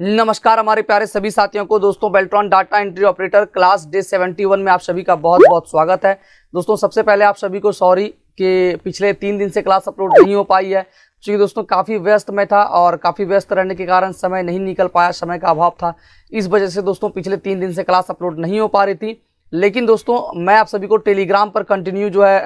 नमस्कार हमारे प्यारे सभी साथियों को दोस्तों Beltron data entry operator class day 71 में आप सभी का बहुत बहुत स्वागत है दोस्तों सबसे पहले आप सभी को सॉरी कि पिछले तीन दिन से क्लास अपलोड नहीं हो पाई है क्योंकि दोस्तों काफ़ी व्यस्त में था और काफ़ी व्यस्त रहने के कारण समय नहीं निकल पाया समय का अभाव था इस वजह से दोस्तों पिछले तीन दिन से क्लास अपलोड नहीं हो पा रही थी लेकिन दोस्तों मैं आप सभी को टेलीग्राम पर कंटिन्यू जो है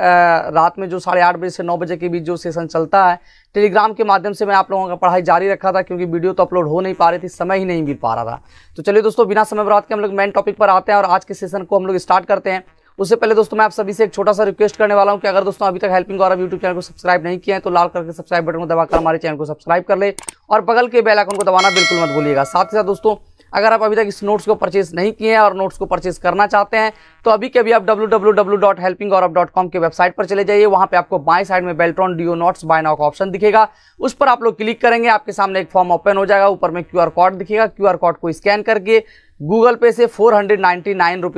रात में जो साढ़े आठ बजे से नौ बजे के बीच जो सेशन चलता है टेलीग्राम के माध्यम से मैं आप लोगों का पढ़ाई जारी रखा था क्योंकि वीडियो तो अपलोड हो नहीं पा रही थी समय ही नहीं मिल पा रहा था तो चलिए दोस्तों बिना समय बरात के हम लोग मेन टॉपिक पर आते हैं और आज के सेशन को हम लोग स्टार्ट करते हैं उससे पहले दोस्तों मैं आप सभी से एक छोटा सा रिक्वेस्ट करने वाला हूं कि अगर दोस्तों अभी तक हेल्पिंग गौरव यूट्यूब चैनल को सब्सक्राइब नहीं किया है तो लाल करके सब्सक्राइब बटन को दबाकर हमारे चैनल को सब्सक्राइब कर ले और बगल के बेलाइकन को दबाना बिल्कुल मत भूलिएगा साथ ही साथ दोस्तों अगर आप अभी तक इस नोट्स को परचेज नहीं किए हैं और नोट्स को परचेज करना चाहते हैं तो अभी के अभी आप www.helpingaurup.com के वेबसाइट पर चले जाइए वहां पे आपको बाएं साइड में Beltron DO notes buy now का ऑप्शन दिखेगा उस पर आप लोग क्लिक करेंगे आपके सामने एक फॉर्म ओपन हो जाएगा ऊपर में क्यूआर कोड दिखेगा क्यूआर कोड को स्कैन करके गूगल पे से फोर हंड्रेड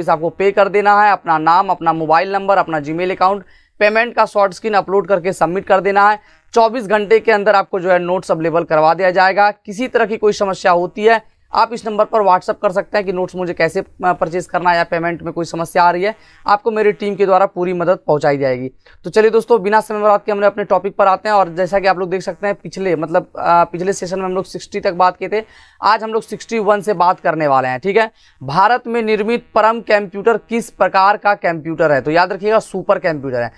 आपको पे कर देना है अपना नाम अपना मोबाइल नंबर अपना जीमेल अकाउंट पेमेंट का शॉर्ट स्क्रीन अपलोड करके सबमिट कर देना है 24 घंटे के अंदर आपको जो है नोट्स अवेलेबल करवा दिया जाएगा किसी तरह की कोई समस्या होती है आप इस नंबर पर व्हाट्सअप कर सकते हैं कि नोट्स मुझे कैसे परचेज़ करना या पेमेंट में कोई समस्या आ रही है आपको मेरी टीम के द्वारा पूरी मदद पहुँचाई जाएगी तो चलिए दोस्तों बिना समय बात के हमने अपने टॉपिक पर आते हैं और जैसा कि आप लोग देख सकते हैं पिछले मतलब पिछले सेशन में हम लोग सिक्सटी तक बात किए थे आज हम लोग सिक्सटी से बात करने वाले हैं ठीक है भारत में निर्मित परम कंप्यूटर किस प्रकार का कंप्यूटर है तो याद रखिएगा सुपर कंप्यूटर है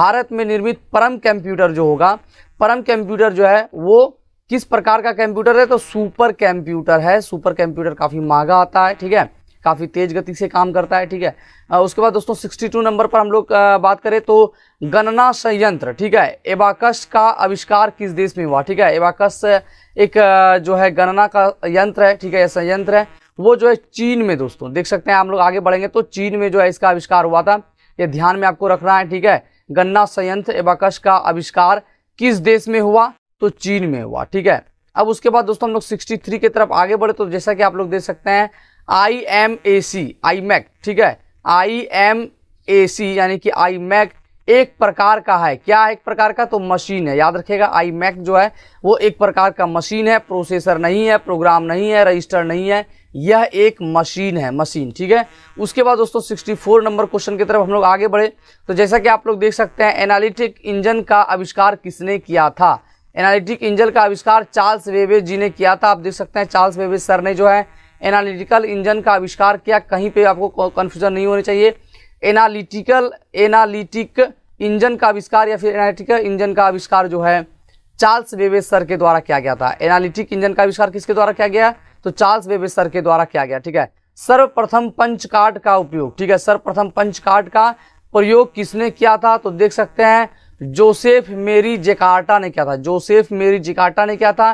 भारत में निर्मित परम कंप्यूटर जो होगा परम कंप्यूटर जो है वो किस प्रकार का कंप्यूटर है तो सुपर कंप्यूटर है सुपर कंप्यूटर काफ़ी महंगा आता है ठीक है काफ़ी तेज गति से काम करता है ठीक है उसके बाद दोस्तों 62 नंबर पर हम लोग बात करें तो गणना संयंत्र ठीक है एबाकस का आविष्कार किस देश में हुआ ठीक है एबाकस एक जो है गणना का यंत्र है ठीक है यह संयंत्र है वो जो है चीन में दोस्तों देख सकते हैं हम लोग आगे बढ़ेंगे तो चीन में जो है इसका आविष्कार हुआ था ये ध्यान में आपको रखना है ठीक है गन्ना संयंत्र एबाकस का आविष्कार किस देश में हुआ तो चीन में हुआ ठीक है अब उसके बाद दोस्तों हम लोग 63 के तरफ आगे बढ़े तो जैसा कि आप लोग देख सकते हैं I M A C I Mac ठीक है आई एम ए सी यानी कि आई मैक एक प्रकार का है क्या एक प्रकार का तो मशीन है याद रखेगा आई मैक जो है वो एक प्रकार का मशीन है प्रोसेसर नहीं है प्रोग्राम नहीं है रजिस्टर नहीं है यह एक मशीन है मशीन ठीक है उसके बाद दोस्तों 64 नंबर क्वेश्चन की तरफ हम लोग आगे बढ़े तो जैसा कि आप लोग देख सकते हैं एनालिटिक इंजन का आविष्कार किसने किया था एनालिटिक इंजन का आविष्कार चार्ल्स वेबेज जी ने किया था आप देख सकते हैं चार्ल्स वेबेज सर ने जो है एनालिटिकल इंजन का आविष्कार किया कहीं पे आपको कन्फ्यूजन नहीं होनी चाहिए एनालिटिकल एनालिटिक इंजन का आविष्कार या फिर एनालिटिकल इंजन का आविष्कार जो है चार्ल्स वेबेज सर के द्वारा किया गया था एनालिटिक इंजन का आविष्कार किसके द्वारा किया गया तो चार्ल्स वेबेज सर के द्वारा किया गया ठीक है सर्वप्रथम पंच कार्ड का उपयोग ठीक है सर्वप्रथम पंच कार्ड का प्रयोग किसने किया था तो देख सकते हैं जोसेफ मेरी जेकार्टा ने क्या था जोसेफ मेरी जेकार्टा ने क्या था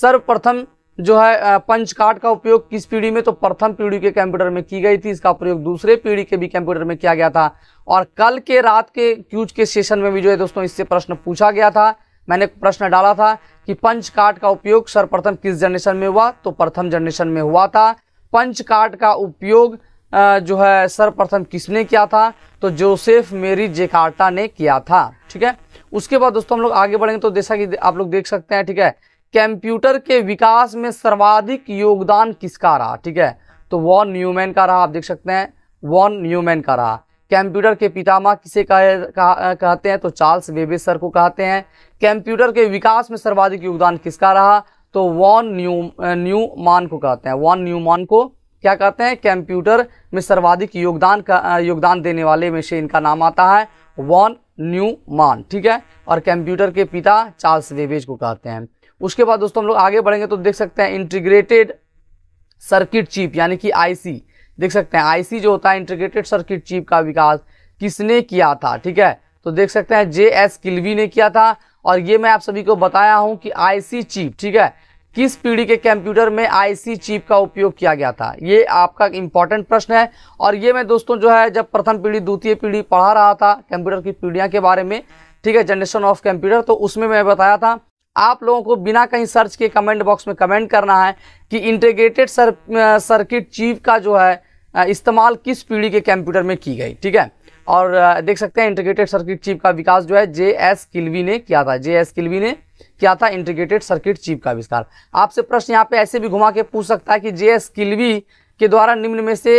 सर्वप्रथम जो है पंच कार्ड का उपयोग किस पीढ़ी में तो प्रथम पीढ़ी के कंप्यूटर में की गई थी इसका प्रयोग दूसरे पीढ़ी के भी कंप्यूटर में किया गया था और कल के रात के क्यूज के सेशन में भी जो है दोस्तों इससे प्रश्न पूछा गया था मैंने प्रश्न डाला था कि पंच कार्ड का उपयोग सर्वप्रथम किस जनरेशन में हुआ तो प्रथम जनरेशन में हुआ था पंच कार्ड का उपयोग जो है सर्वप्रथम किसने किया था तो जोसेफ मेरी जेकार्टा ने किया था ठीक है उसके बाद दोस्तों हम लोग आगे बढ़ेंगे तो जैसा कि आप लोग देख सकते हैं ठीक है कंप्यूटर के विकास में सर्वाधिक योगदान किसका रहा ठीक है तो वॉन न्यूमैन का रहा आप देख सकते हैं वॉन न्यूमैन का रहा कंप्यूटर के पितामह किसे कह, कहते हैं तो चार्ल्स वेबे सर को कहते हैं कंप्यूटर के विकास में सर्वाधिक योगदान किसका रहा तो वॉन न्यू न्यूमान को कहते हैं वॉन मान को क्या कहते हैं कंप्यूटर में सर्वाधिक योगदान का योगदान देने वाले में से इनका नाम आता है वॉन न्यू मान ठीक है और कंप्यूटर के पिता चार्ल्स बेबेज को कहते हैं उसके बाद दोस्तों हम लोग आगे बढ़ेंगे तो देख सकते हैं इंटीग्रेटेड सर्किट चिप यानी कि आईसी देख सकते हैं आईसी जो होता है इंटीग्रेटेड सर्किट चिप का विकास किसने किया था ठीक है तो देख सकते हैं जे एस किलवी ने किया था और ये मैं आप सभी को बताया हूँ कि आईसी चिप ठीक है किस पीढ़ी के कंप्यूटर में आईसी चिप का उपयोग किया गया था ये आपका इंपॉर्टेंट प्रश्न है और ये मैं दोस्तों जो है जब प्रथम पीढ़ी द्वितीय पीढ़ी पढ़ा रहा था कंप्यूटर की पीढ़ियाँ के बारे में ठीक है जनरेशन ऑफ कंप्यूटर तो उसमें मैं बताया था आप लोगों को बिना कहीं सर्च के कमेंट बॉक्स में कमेंट करना है कि इंटीग्रेटेड सर्किट चीप का जो है इस्तेमाल किस पीढ़ी के कंप्यूटर में की गई ठीक है और देख सकते हैं इंटीग्रेटेड सर्किट चिप का विकास जो है जे एस किलवी ने किया था जे एस किलवी ने किया था इंटीग्रेटेड सर्किट चिप का आविष्कार आपसे प्रश्न यहाँ पे ऐसे भी घुमा के पूछ सकता है कि जे एस किलवी के द्वारा निम्न में से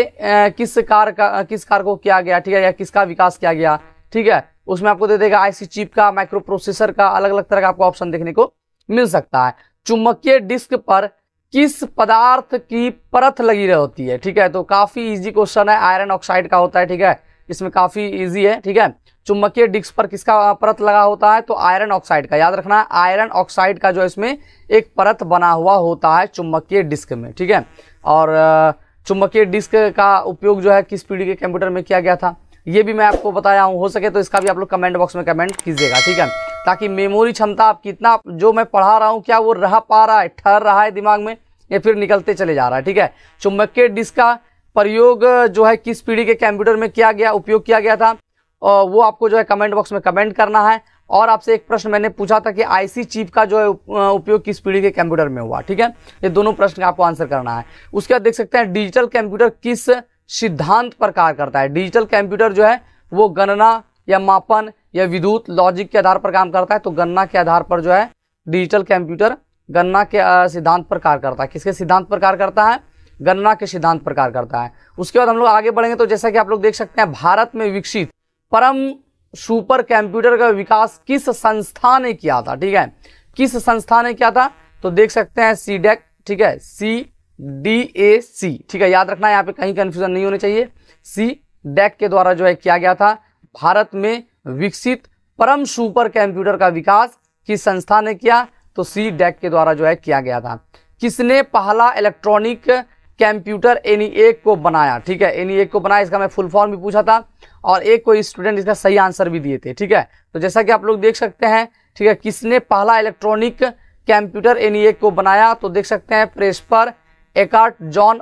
किस कार का किस कार को किया गया ठीक है या किसका विकास किया गया ठीक है उसमें आपको दे देगा आईसी चिप का माइक्रो प्रोसेसर का अलग अलग तरह का आपको ऑप्शन देखने को मिल सकता है चुम्बकीय डिस्क पर किस पदार्थ की परत लगी रहती है ठीक है तो काफी इजी क्वेश्चन है आयरन ऑक्साइड का होता है ठीक है इसमें काफ़ी ईजी है ठीक है चुंबकीय डिस्क पर किसका परत लगा होता है तो आयरन ऑक्साइड का याद रखना आयरन ऑक्साइड का जो इसमें एक परत बना हुआ होता है चुंबकीय डिस्क में ठीक है और चुंबकीय डिस्क का उपयोग जो है किस पीढ़ी के कंप्यूटर में किया गया था ये भी मैं आपको बताया हूँ हो सके तो इसका भी आप लोग कमेंट बॉक्स में कमेंट कीजिएगा ठीक है ताकि मेमोरी क्षमता आप कितना जो मैं पढ़ा रहा हूँ क्या वो रह पा रहा है ठहर रहा है दिमाग में या फिर निकलते चले जा रहा है ठीक है चुंबकीय डिस्क का प्रयोग जो है किस पीढ़ी के कंप्यूटर में किया गया उपयोग किया गया था वो आपको जो है कमेंट बॉक्स में कमेंट करना है और आपसे एक प्रश्न मैंने पूछा था कि आईसी चिप का जो है उपयोग किस पीढ़ी के कंप्यूटर में हुआ ठीक है ये दोनों प्रश्न का आपको आंसर करना है उसके बाद देख सकते हैं डिजिटल कंप्यूटर किस सिद्धांत पर कार्य करता है डिजिटल कंप्यूटर जो है वो गणना या मापन या विद्युत लॉजिक के आधार पर काम करता है तो गणना के आधार पर जो है डिजिटल कंप्यूटर गणना के सिद्धांत पर कार्य करता है किसके सिद्धांत पर कार्य करता है गणना के सिद्धांत प्रकार करता है उसके बाद हम लोग आगे बढ़ेंगे तो जैसा कि आप लोग देख सकते हैं भारत में विकसित परम सुपर कंप्यूटर का विकास किस संस्था ने किया था ठीक है किस संस्था ने किया था तो देख सकते हैं सी डेक e ठीक है सी डी ए सी ठीक है याद रखना यहाँ पे कहीं कन्फ्यूजन नहीं होने चाहिए सी डेक e के द्वारा जो है किया गया था भारत में विकसित परम सुपर कंप्यूटर का विकास किस संस्था ने किया तो सी डेक e के द्वारा जो है किया गया था किसने पहला इलेक्ट्रॉनिक कंप्यूटर एनी एक को बनाया ठीक है एनी एक को बनाया इसका मैं फुल फॉर्म भी पूछा था और एक कोई स्टूडेंट इसका सही आंसर भी दिए थे ठीक है तो जैसा कि आप लोग देख सकते हैं ठीक है किसने पहला इलेक्ट्रॉनिक कंप्यूटर एनी एक को बनाया तो देख सकते हैं प्रेस पर एकार्ट जॉन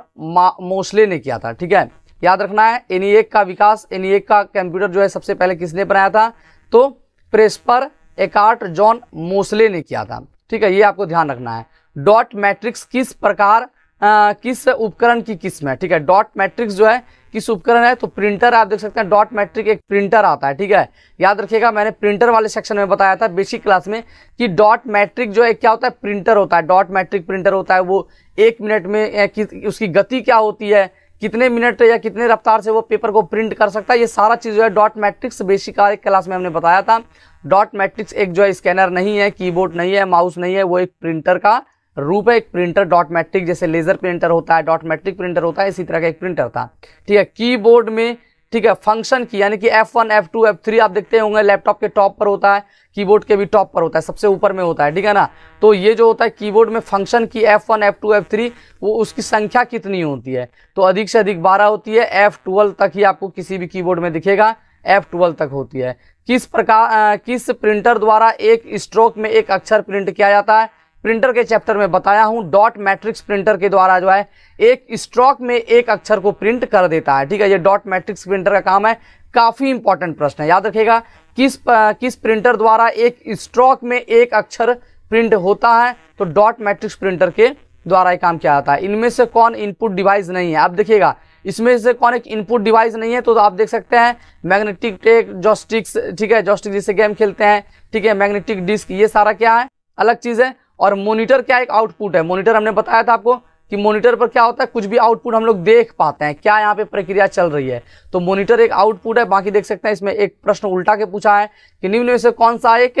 मोसले ने किया था ठीक है याद रखना है एनी एक का विकास एनी एक का कंप्यूटर जो है सबसे पहले किसने बनाया था तो प्रेस पर एकार्ट जॉन मोसले ने किया था ठीक है ये आपको ध्यान रखना है डॉट मैट्रिक्स किस प्रकार आ, किस उपकरण की किस्म है ठीक है डॉट मैट्रिक्स जो है किस उपकरण है तो प्रिंटर आप देख सकते हैं डॉट मैट्रिक एक प्रिंटर आता है ठीक है याद रखिएगा मैंने प्रिंटर वाले सेक्शन में बताया था बेसिक क्लास में कि डॉट मैट्रिक जो है क्या होता है प्रिंटर होता है डॉट मैट्रिक प्रिंटर होता है वो एक मिनट में उसकी गति क्या होती है कितने मिनट या कितने रफ्तार से वो पेपर को प्रिंट कर सकता है ये सारा चीज़ जो है डॉट मैट्रिक्स बेसिक एक क्लास में हमने बताया था डॉट मैट्रिक्स एक जो है स्कैनर नहीं है कीबोर्ड नहीं है माउस नहीं है वो एक प्रिंटर का रूपे एक प्रिंटर डॉट मैट्रिक जैसे लेजर प्रिंटर होता है डॉट मैट्रिक प्रिंटर होता है इसी तरह का एक प्रिंटर था ठीक है कीबोर्ड में ठीक है फंक्शन की यानी कि F one F two F three आप देखते होंगे लैपटॉप के टॉप पर होता है कीबोर्ड के भी टॉप पर होता है सबसे ऊपर में होता है ठीक है ना तो ये जो होता है कीबोर्ड में function key F one F two F three वो उसकी संख्या कितनी होती है तो अधिक से अधिक बारह होती है एफ ट्वेल्व तक ही आपको किसी भी कीबोर्ड में दिखेगा एफ ट्वेल्व तक होती है किस प्रकार किस प्रिंटर द्वारा एक स्ट्रोक में एक अक्षर प्रिंट किया जाता है प्रिंटर के चैप्टर में बताया हूँ डॉट मैट्रिक्स प्रिंटर के द्वारा जो है एक स्ट्रोक में एक अक्षर को प्रिंट कर देता है ठीक है ये डॉट मैट्रिक्स प्रिंटर का काम है काफ़ी इंपॉर्टेंट प्रश्न है याद रखिएगा किस किस प्रिंटर द्वारा एक स्ट्रोक में एक अक्षर प्रिंट होता है तो डॉट मैट्रिक्स प्रिंटर के द्वारा ये काम किया जाता है इनमें से कौन इनपुट डिवाइस नहीं है आप देखिएगा इसमें से कौन एक इनपुट डिवाइस नहीं है तो, तो आप देख सकते हैं मैग्नेटिक टेक जॉस्टिक्स ठीक है जॉस्टिक जिससे गेम खेलते हैं ठीक है मैग्नेटिक डिस्क ये सारा क्या है अलग चीज़ है और मोनिटर क्या एक आउटपुट है मोनिटर हमने बताया था आपको कि मोनिटर पर क्या होता है कुछ भी आउटपुट हम लोग देख पाते हैं क्या यहाँ पे प्रक्रिया चल रही है तो मोनिटर एक आउटपुट है बाकी देख सकते हैं इसमें एक प्रश्न उल्टा के पूछा है कि निम्न में से कौन सा एक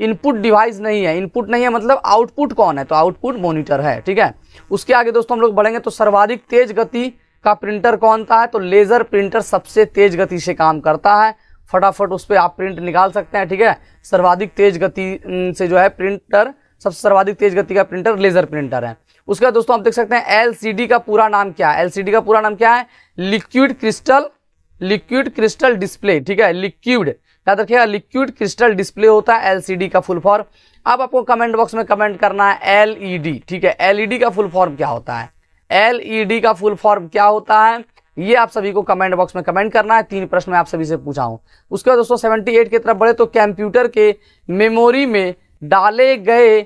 इनपुट डिवाइस नहीं है इनपुट नहीं है मतलब आउटपुट कौन है तो आउटपुट मोनिटर है ठीक है उसके आगे दोस्तों हम लोग बढ़ेंगे तो सर्वाधिक तेज गति का प्रिंटर कौन सा है तो लेजर प्रिंटर सबसे तेज गति से काम करता है फटाफट उस पर आप प्रिंट निकाल सकते हैं ठीक है सर्वाधिक तेज गति से जो है प्रिंटर सबसे सर्वाधिक तेज गति का प्रिंटर लेजर प्रिंटर है उसके बाद दोस्तों आप देख सकते हैं एलसीडी का पूरा नाम क्या है एलसीडी का पूरा नाम क्या है liquid crystal liquid crystal display ठीक है लिक्विड याद रखिएगा लिक्विड क्रिस्टल डिस्प्ले होता है एलसीडी का फुल फॉर्म अब आपको कमेंट बॉक्स में कमेंट करना है एलईडी e ठीक है एलईडी e का फुल फॉर्म क्या होता है एलईडी e का फुल फॉर्म क्या होता है ये आप सभी को कमेंट बॉक्स में कमेंट करना है तीन प्रश्न मैं आप सभी से पूछा हूं उसके बाद दोस्तों 78 की तरफ बढ़े तो कंप्यूटर के मेमोरी में डाले गए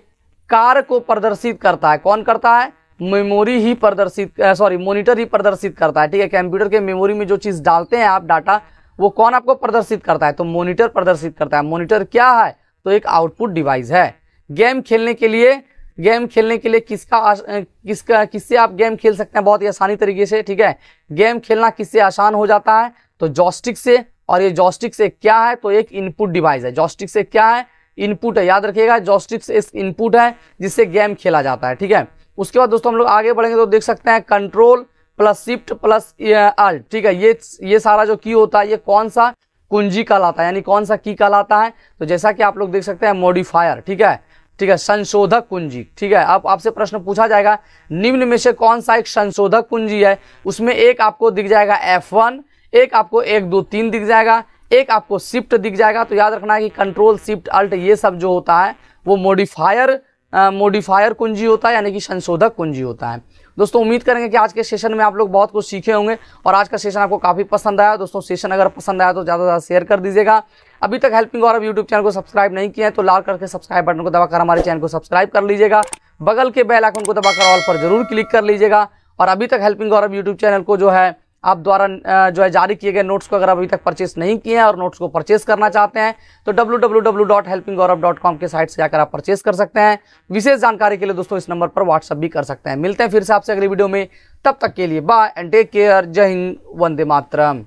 कार्य को प्रदर्शित करता है कौन करता है मेमोरी ही प्रदर्शित सॉरी मॉनिटर ही प्रदर्शित करता है ठीक है कंप्यूटर के मेमोरी में जो चीज़ डालते हैं आप डाटा वो कौन आपको प्रदर्शित करता है तो मॉनिटर प्रदर्शित करता है मॉनिटर क्या है तो एक आउटपुट डिवाइस है गेम खेलने के लिए गेम खेलने के लिए किसका किसका किससे आप गेम खेल सकते हैं बहुत ही आसानी तरीके से ठीक है गेम खेलना किससे आसान हो जाता है तो जॉस्टिक से और ये जॉस्टिक से क्या है तो एक इनपुट डिवाइस है जॉस्टिक से क्या है इनपुट है याद रखिएगा जॉस्टिक्स एक इनपुट है जिससे गेम खेला जाता है ठीक है उसके बाद दोस्तों हम लोग आगे बढ़ेंगे तो देख सकते हैं control plus shift plus alt ठीक है ये ये सारा जो की होता है ये कौन सा कुंजी कहलाता है यानी कौन सा की कहलाता है तो जैसा कि आप लोग देख सकते हैं मॉडिफायर ठीक है ठीक है संशोधक कुंजी ठीक है अब आपसे प्रश्न पूछा जाएगा निम्न में से कौन सा एक संशोधक कुंजी है उसमें एक आपको दिख जाएगा F1 एक आपको एक दो तीन दिख जाएगा एक आपको शिफ्ट दिख जाएगा तो याद रखना है कि कंट्रोल शिफ्ट अल्ट ये सब जो होता है वो मॉडिफायर मॉडिफायर कुंजी होता है यानी कि संशोधक कुंजी होता है दोस्तों उम्मीद करेंगे कि आज के सेशन में आप लोग बहुत कुछ सीखे होंगे और आज का सेशन आपको काफ़ी पसंद आया दोस्तों सेशन अगर पसंद आया तो ज़्यादा से ज़्यादा शेयर कर दीजिएगा अभी तक हेल्पिंग और यूट्यूब चैनल को सब्सक्राइब नहीं किया है तो लाल करके सब्सक्राइब बटन को दबाकर हमारे चैनल को सब्सक्राइब कर लीजिएगा बगल के बेल को दबाकर ऑल पर जरूर क्लिक कर लीजिएगा और अभी तक हेल्पिंग गौरव यूट्यूब चैनल को जो है आप द्वारा जो है जारी किए गए नोट्स को अगर अभी तक परचेस नहीं किए हैं और नोट्स को परचेस करना चाहते हैं तो डब्ल्यू के साइट से जाकर आप परचेस कर सकते हैं विशेष जानकारी के लिए दोस्तों इस नंबर पर व्हाट्सअप भी कर सकते हैं मिलते हैं फिर से आपसे अगली वीडियो में तब तक के लिए बाय एंड टेक केयर जय हिंद वंदे मातरम